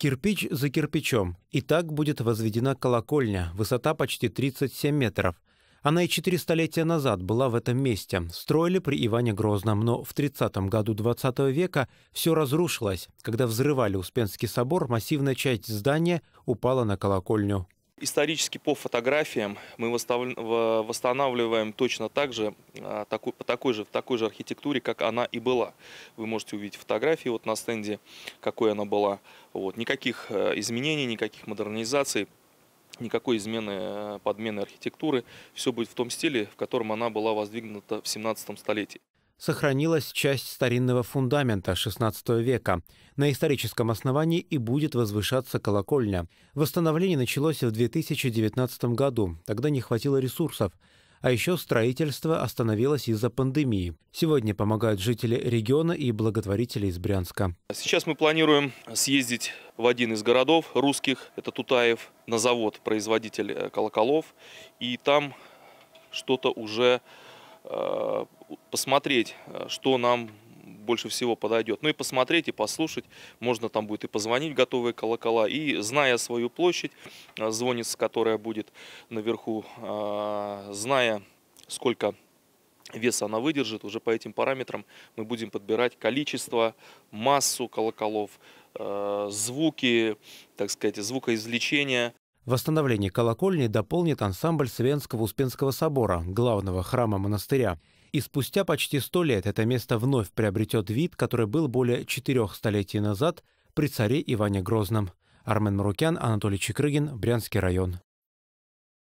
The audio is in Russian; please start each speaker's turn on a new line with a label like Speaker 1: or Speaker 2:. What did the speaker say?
Speaker 1: Кирпич за кирпичом, и так будет возведена колокольня, высота почти 37 метров. Она и четыре столетия назад была в этом месте, строили при Иване Грозном, но в 30 году 20 -го века все разрушилось, когда взрывали Успенский собор, массивная часть здания упала на колокольню
Speaker 2: Исторически по фотографиям мы восстанавливаем точно так же, а, такой, по такой же, в такой же архитектуре, как она и была. Вы можете увидеть фотографии вот на стенде, какой она была. Вот. Никаких э, изменений, никаких модернизаций, никакой измены, э, подмены архитектуры. Все будет в том стиле, в котором она была воздвигнута в 17 столетии
Speaker 1: сохранилась часть старинного фундамента XVI века. На историческом основании и будет возвышаться колокольня. Восстановление началось в 2019 году, тогда не хватило ресурсов. А еще строительство остановилось из-за пандемии. Сегодня помогают жители региона и благотворители из Брянска.
Speaker 2: Сейчас мы планируем съездить в один из городов русских, это Тутаев, на завод, производитель э, колоколов. И там что-то уже Э, посмотреть, э, что нам больше всего подойдет. Ну и посмотреть, и послушать. Можно там будет и позвонить готовые колокола. И зная свою площадь, э, звонница, которая будет наверху, зная, сколько веса она выдержит, уже по этим параметрам мы будем подбирать количество, массу колоколов, звуки, так сказать, звукоизвлечения.
Speaker 1: Восстановление колокольни дополнит ансамбль Свенского Успенского собора, главного храма монастыря. И спустя почти сто лет это место вновь приобретет вид, который был более четырех столетий назад при царе Иване Грозном. Армен Марукян, Анатолий Чекрыгин, Брянский район.